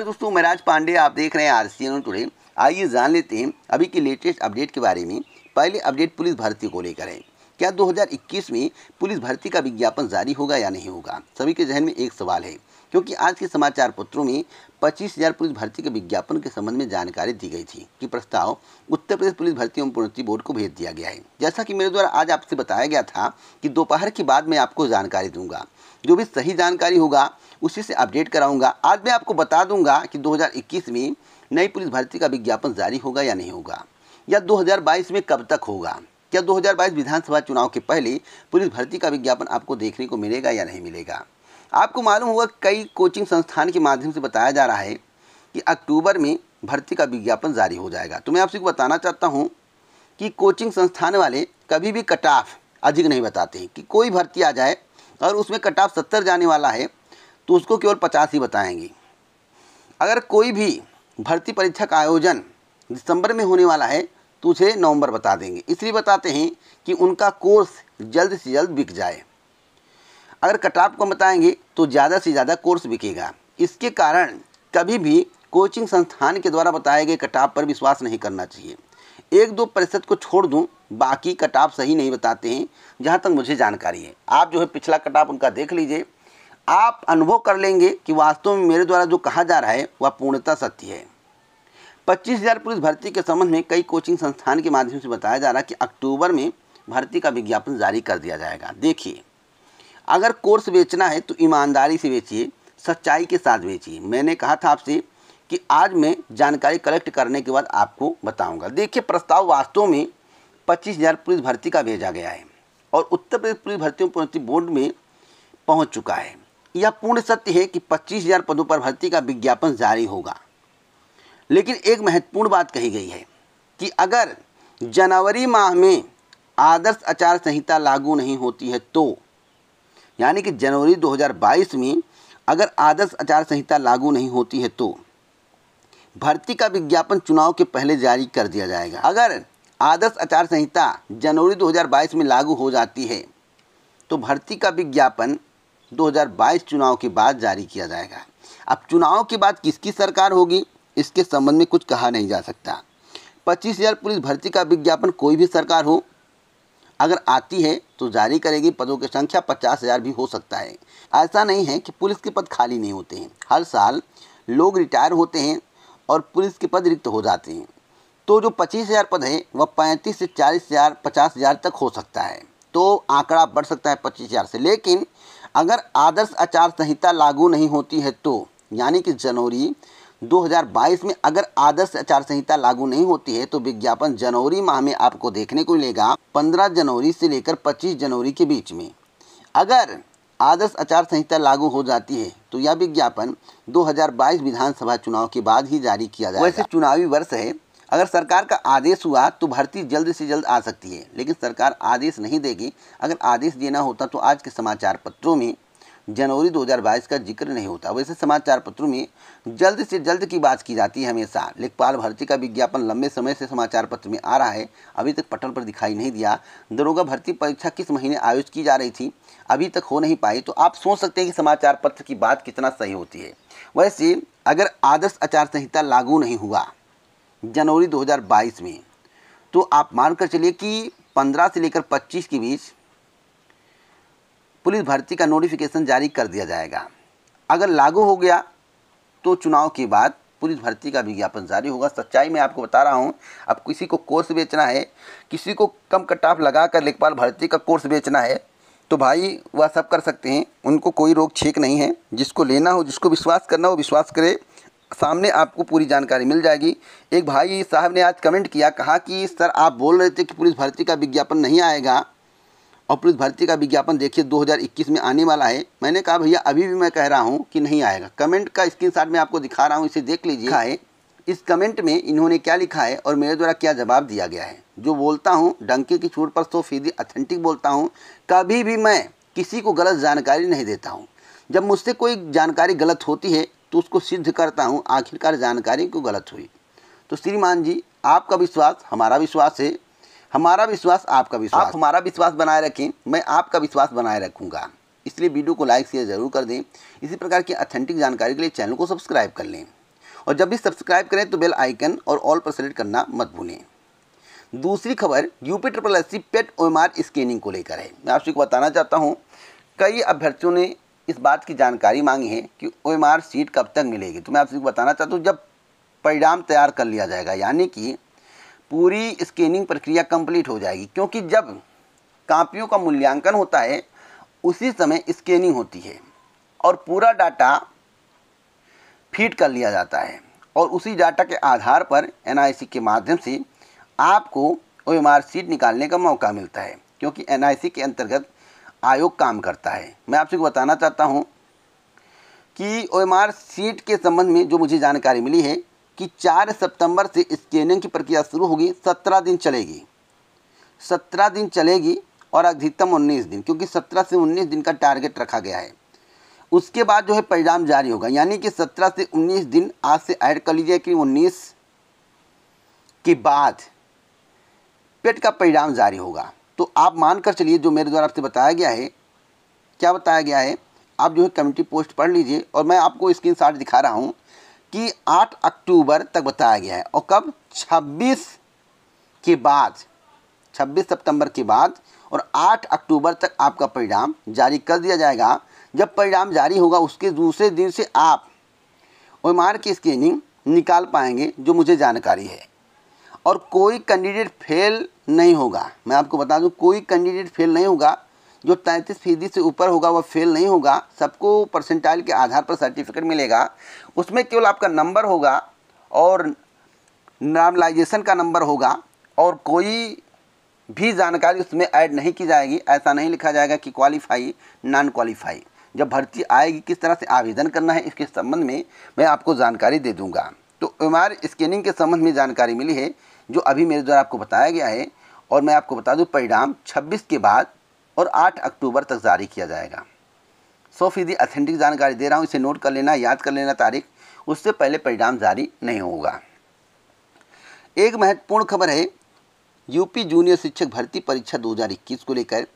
दोस्तों मैं राज पांडे आप देख रहे हैं आर सी एन टुडे आइए जान लेते हैं अभी की लेटेस्ट अपडेट के बारे में पहले अपडेट पुलिस भर्ती को लेकर है क्या 2021 में पुलिस भर्ती का विज्ञापन जारी होगा या नहीं होगा सभी के जहन में एक सवाल है क्योंकि आज के समाचार पत्रों में पच्चीस हजार पुलिस भर्ती के विज्ञापन के संबंध में जानकारी दी गई थी कि प्रस्ताव उत्तर प्रदेश पुलिस भर्ती एवं प्रोन्नति बोर्ड को भेज दिया गया है जैसा कि मेरे द्वारा आज आपसे बताया गया था कि दोपहर के बाद मैं आपको जानकारी दूंगा जो भी सही जानकारी होगा उसी से अपडेट कराऊंगा आज मैं आपको बता दूंगा कि दो में नई पुलिस भर्ती का विज्ञापन जारी होगा या नहीं होगा या दो में कब तक होगा क्या दो विधानसभा चुनाव के पहले पुलिस भर्ती का विज्ञापन आपको देखने को मिलेगा या नहीं मिलेगा आपको मालूम होगा कई कोचिंग संस्थान के माध्यम से बताया जा रहा है कि अक्टूबर में भर्ती का विज्ञापन जारी हो जाएगा तो मैं आपसे बताना चाहता हूँ कि कोचिंग संस्थान वाले कभी भी कट ऑफ अधिक नहीं बताते हैं कि कोई भर्ती आ जाए और उसमें कट ऑफ सत्तर जाने वाला है तो उसको केवल पचास ही बताएंगे अगर कोई भी भर्ती परीक्षा का आयोजन दिसंबर में होने वाला है तो उसे नवंबर बता देंगे इसलिए बताते हैं कि उनका कोर्स जल्द से जल्द बिक जाए अगर कट ऑफ को बताएंगे तो ज़्यादा से ज़्यादा कोर्स बिकेगा इसके कारण कभी भी कोचिंग संस्थान के द्वारा बताए गए कट ऑफ पर विश्वास नहीं करना चाहिए एक दो प्रतिशत को छोड़ दूँ बाकी कट ऑफ सही नहीं बताते हैं जहाँ तक मुझे जानकारी है आप जो है पिछला कट ऑफ उनका देख लीजिए आप अनुभव कर लेंगे कि वास्तव में मेरे द्वारा जो कहा जा रहा है वह पूर्णतः सत्य है पच्चीस हज़ार पुलिस भर्ती के संबंध में कई कोचिंग संस्थान के माध्यम से बताया जा रहा है कि अक्टूबर में भर्ती का विज्ञापन जारी कर दिया जाएगा देखिए अगर कोर्स बेचना है तो ईमानदारी से बेचिए सच्चाई के साथ बेचिए मैंने कहा था आपसे कि आज मैं जानकारी कलेक्ट करने के बाद आपको बताऊंगा देखिए प्रस्ताव वास्तव में पच्चीस हज़ार पुलिस भर्ती का भेजा गया है और उत्तर प्रदेश पुलिस भर्ती प्रोन्नति बोर्ड में पहुंच चुका है यह पूर्ण सत्य है कि पच्चीस हज़ार पदों पर भर्ती का विज्ञापन जारी होगा लेकिन एक महत्वपूर्ण बात कही गई है कि अगर जनवरी माह में आदर्श आचार संहिता लागू नहीं होती है तो यानी कि जनवरी 2022 में अगर आदर्श आचार संहिता लागू नहीं होती है तो भर्ती का विज्ञापन चुनाव के पहले जारी कर दिया जाएगा अगर आदर्श आचार संहिता जनवरी 2022 में लागू हो जाती है तो भर्ती का विज्ञापन 2022 चुनाव के बाद जारी किया जाएगा अब चुनाव के बाद किसकी सरकार होगी इसके संबंध में कुछ कहा नहीं जा सकता पच्चीस हज़ार पुलिस भर्ती का विज्ञापन कोई भी सरकार हो अगर आती है तो जारी करेगी पदों की संख्या पचास हज़ार भी हो सकता है ऐसा नहीं है कि पुलिस के पद खाली नहीं होते हैं हर साल लोग रिटायर होते हैं और पुलिस के पद रिक्त हो जाते हैं तो जो पच्चीस हज़ार पद हैं वह पैंतीस से चालीस हज़ार पचास हज़ार तक हो सकता है तो आंकड़ा बढ़ सकता है पच्चीस हज़ार से लेकिन अगर आदर्श आचार संहिता लागू नहीं होती है तो यानी कि जनवरी 2022 में अगर आदर्श आचार संहिता लागू नहीं होती है तो विज्ञापन जनवरी माह में आपको देखने को मिलेगा 15 जनवरी से लेकर 25 जनवरी के बीच में अगर आदर्श आचार संहिता लागू हो जाती है तो यह विज्ञापन 2022 विधानसभा चुनाव के बाद ही जारी किया जाएगा वैसे चुनावी वर्ष है अगर सरकार का आदेश हुआ तो भर्ती जल्द से जल्द आ सकती है लेकिन सरकार आदेश नहीं देगी अगर आदेश देना होता तो आज के समाचार पत्रों में जनवरी 2022 का जिक्र नहीं होता वैसे समाचार पत्रों में जल्द से जल्द की बात की जाती है हमेशा लेखपाल भर्ती का विज्ञापन लंबे समय से समाचार पत्र में आ रहा है अभी तक पटल पर दिखाई नहीं दिया दरोगा भर्ती परीक्षा किस महीने आयोजित की जा रही थी अभी तक हो नहीं पाई तो आप सोच सकते हैं कि समाचार पत्र की बात कितना सही होती है वैसे अगर आदर्श आचार संहिता लागू नहीं हुआ जनवरी दो में तो आप मानकर चलिए कि पंद्रह से लेकर पच्चीस के बीच पुलिस भर्ती का नोटिफिकेशन जारी कर दिया जाएगा अगर लागू हो गया तो चुनाव के बाद पुलिस भर्ती का विज्ञापन जारी होगा सच्चाई में आपको बता रहा हूँ अब किसी को कोर्स बेचना है किसी को कम कट ऑफ लगा कर लेखपाल भर्ती का कोर्स बेचना है तो भाई वह सब कर सकते हैं उनको कोई रोक छेक नहीं है जिसको लेना हो जिसको विश्वास करना हो विश्वास करे सामने आपको पूरी जानकारी मिल जाएगी एक भाई साहब ने आज कमेंट किया कहा कि सर आप बोल रहे थे कि पुलिस भर्ती का विज्ञापन नहीं आएगा और पुलिस भर्ती का विज्ञापन देखिए 2021 में आने वाला है मैंने कहा भैया अभी भी मैं कह रहा हूँ कि नहीं आएगा कमेंट का स्क्रीनशॉट मैं आपको दिखा रहा हूँ इसे देख लीजिए है हाँ। इस कमेंट में इन्होंने क्या लिखा है और मेरे द्वारा क्या जवाब दिया गया है जो बोलता हूँ डंके की छूट पर सो फीसदी अथेंटिक बोलता हूँ कभी भी मैं किसी को गलत जानकारी नहीं देता हूँ जब मुझसे कोई जानकारी गलत होती है तो उसको सिद्ध करता हूँ आखिरकार जानकारी क्यों गलत हुई तो श्रीमान जी आपका विश्वास हमारा विश्वास है हमारा विश्वास आपका विश्वास आप हमारा विश्वास बनाए रखें मैं आपका विश्वास बनाए रखूँगा इसलिए वीडियो को लाइक शेयर जरूर कर दें इसी प्रकार की अथेंटिक जानकारी के लिए चैनल को सब्सक्राइब कर लें और जब भी सब्सक्राइब करें तो बेल आइकन और ऑल पर सेलेक्ट करना मत भूलें दूसरी खबर UP triple S C PET ओ स्कैनिंग को लेकर है मैं आपसे बताना चाहता हूँ कई अभ्यर्थियों ने इस बात की जानकारी मांगी है कि ओ सीट कब तक मिलेगी तो मैं आपसे बताना चाहता हूँ जब परिणाम तैयार कर लिया जाएगा यानी कि पूरी स्कैनिंग प्रक्रिया कंप्लीट हो जाएगी क्योंकि जब कापियों का मूल्यांकन होता है उसी समय स्कैनिंग होती है और पूरा डाटा फीड कर लिया जाता है और उसी डाटा के आधार पर एनआईसी के माध्यम से आपको ओ एम सीट निकालने का मौका मिलता है क्योंकि एनआईसी के अंतर्गत आयोग काम करता है मैं आपसे बताना चाहता हूँ कि ओ एम सीट के संबंध में जो मुझे जानकारी मिली है कि 4 सितंबर से स्कैनिंग की प्रक्रिया शुरू होगी 17 दिन चलेगी 17 दिन चलेगी और अधिकतम 19 दिन क्योंकि 17 से 19 दिन का टारगेट रखा गया है उसके बाद जो है परिणाम जारी होगा यानी कि 17 से 19 दिन आज से ऐड कर लीजिए कि 19 के बाद पेट का परिणाम जारी होगा तो आप मान कर चलिए जो मेरे द्वारा आपसे बताया गया है क्या बताया गया है आप जो है कमेटी पोस्ट पढ़ लीजिए और मैं आपको स्क्रीन दिखा रहा हूँ कि 8 अक्टूबर तक बताया गया है और कब 26 के बाद 26 सितंबर के बाद और 8 अक्टूबर तक आपका परिणाम जारी कर दिया जाएगा जब परिणाम जारी होगा उसके दूसरे दिन से आप ओमार की स्क्रीनिंग निकाल पाएंगे जो मुझे जानकारी है और कोई कैंडिडेट फेल नहीं होगा मैं आपको बता दूं कोई कैंडिडेट फेल नहीं होगा जो तैंतीस फीसदी से ऊपर होगा वह फेल नहीं होगा सबको परसेंटाइल के आधार पर सर्टिफिकेट मिलेगा उसमें केवल आपका नंबर होगा और नॉर्मलाइजेशन का नंबर होगा और कोई भी जानकारी उसमें ऐड नहीं की जाएगी ऐसा नहीं लिखा जाएगा कि क्वालिफाई नॉन क्वालिफाई जब भर्ती आएगी किस तरह से आवेदन करना है इसके संबंध में मैं आपको जानकारी दे दूंगा तो एम स्कैनिंग के संबंध में जानकारी मिली है जो अभी मेरे द्वारा आपको बताया गया है और मैं आपको बता दूं परिणाम 26 के बाद और 8 अक्टूबर तक जारी किया जाएगा सौ फीसदी अथेंटिक जानकारी दे रहा हूँ इसे नोट कर लेना याद कर लेना तारीख उससे पहले परिणाम जारी नहीं होगा एक महत्वपूर्ण खबर है यूपी जूनियर शिक्षक भर्ती परीक्षा 2021 को लेकर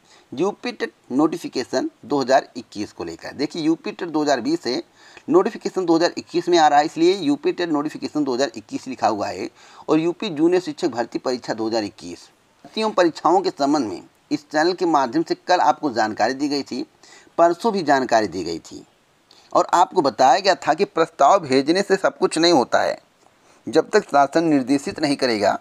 यूपी टेट नोटिफिकेशन 2021 को लेकर देखिए यूपी टेट 2020 है नोटिफिकेशन 2021 में आ रहा है इसलिए यूपी टेट नोटिफिकेशन 2021 लिखा हुआ है और यूपी जूनियर शिक्षक भर्ती परीक्षा 2021 हज़ार परीक्षाओं के संबंध में इस चैनल के माध्यम से कल आपको जानकारी दी गई थी परसों भी जानकारी दी गई थी और आपको बताया गया था कि प्रस्ताव भेजने से सब कुछ नहीं होता है जब तक शासन निर्देशित नहीं करेगा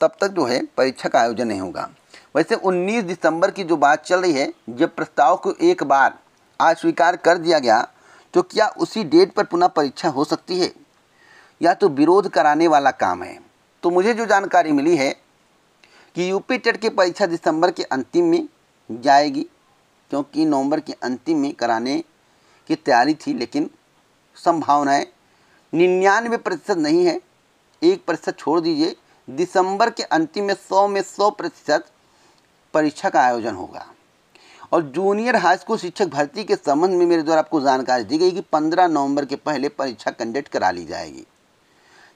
तब तक जो है परीक्षा का आयोजन नहीं होगा वैसे 19 दिसंबर की जो बात चल रही है जब प्रस्ताव को एक बार अस्वीकार कर दिया गया तो क्या उसी डेट पर पुनः परीक्षा हो सकती है या तो विरोध कराने वाला काम है तो मुझे जो जानकारी मिली है कि यूपी टेट की परीक्षा दिसंबर के अंतिम में जाएगी क्योंकि नवंबर के अंतिम में कराने की तैयारी थी लेकिन संभावनाएं निन्यानवे प्रतिशत नहीं है एक प्रतिशत छोड़ दीजिए दिसंबर के अंतिम में सौ में सौ प्रतिशत परीक्षा का आयोजन होगा और जूनियर हाई स्कूल शिक्षक भर्ती के संबंध में मेरे द्वारा आपको जानकारी दी गई कि 15 नवंबर के पहले परीक्षा कंडक्ट करा ली जाएगी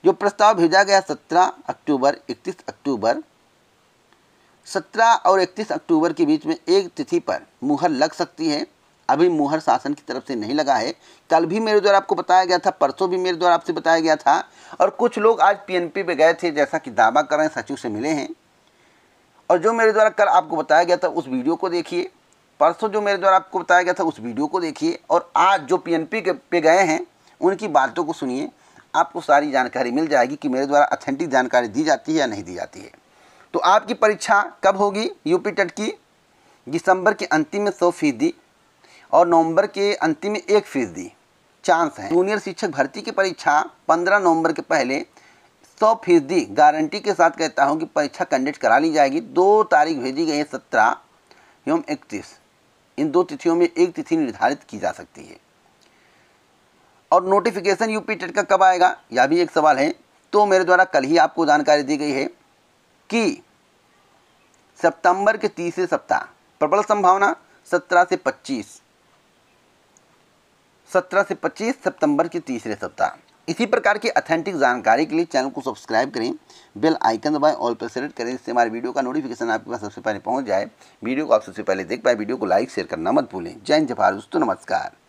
जो प्रस्ताव भेजा गया 17 अक्टूबर 31 अक्टूबर सत्रह और इकतीस अक्टूबर के बीच में एक तिथि पर मुहर लग सकती है अभी मुहर शासन की तरफ से नहीं लगा है कल भी मेरे द्वारा आपको बताया गया था परसों भी मेरे द्वारा आपसे बताया गया था और कुछ लोग आज पीएनपी पे गए थे जैसा कि दावा कर रहे हैं सचिव से मिले हैं और जो मेरे द्वारा कल आपको बताया गया था उस वीडियो को देखिए परसों जो मेरे द्वारा आपको बताया गया था उस वीडियो को देखिए और आज जो एन के पे गए हैं उनकी बातों को सुनिए आपको सारी जानकारी मिल जाएगी कि मेरे द्वारा अथेंटिक जानकारी दी जाती है या नहीं दी जाती है तो आपकी परीक्षा कब होगी यूपी टेट की दिसंबर के अंतिम में सौ फीसदी और नवंबर के अंतिम में एक फीसदी चांस है जूनियर शिक्षक भर्ती की परीक्षा पंद्रह नवंबर के पहले सौ फीसदी गारंटी के साथ कहता हूँ कि परीक्षा कंडक्ट करा ली जाएगी दो तारीख भेजी गई है सत्रह एवं इकतीस इन दो तिथियों में एक तिथि निर्धारित की जा सकती है और नोटिफिकेशन यूपी टेट का कब आएगा यह भी एक सवाल है तो मेरे द्वारा कल ही आपको जानकारी दी गई है कि सितंबर के तीसरे सप्ताह प्रबल संभावना 17 से 25 17 से 25 सितंबर के तीसरे सप्ताह इसी प्रकार की अथेंटिक जानकारी के लिए चैनल को सब्सक्राइब करें बेल आइकन दबाएं ऑल पर सेलेक्ट करें इससे हमारे वीडियो का नोटिफिकेशन आपके पास सबसे पहले पहुंच जाए वीडियो को आप सबसे पहले देख पाए वीडियो को लाइक शेयर करना मत भूलें जय हिंद जवाहर दोस्तों नमस्कार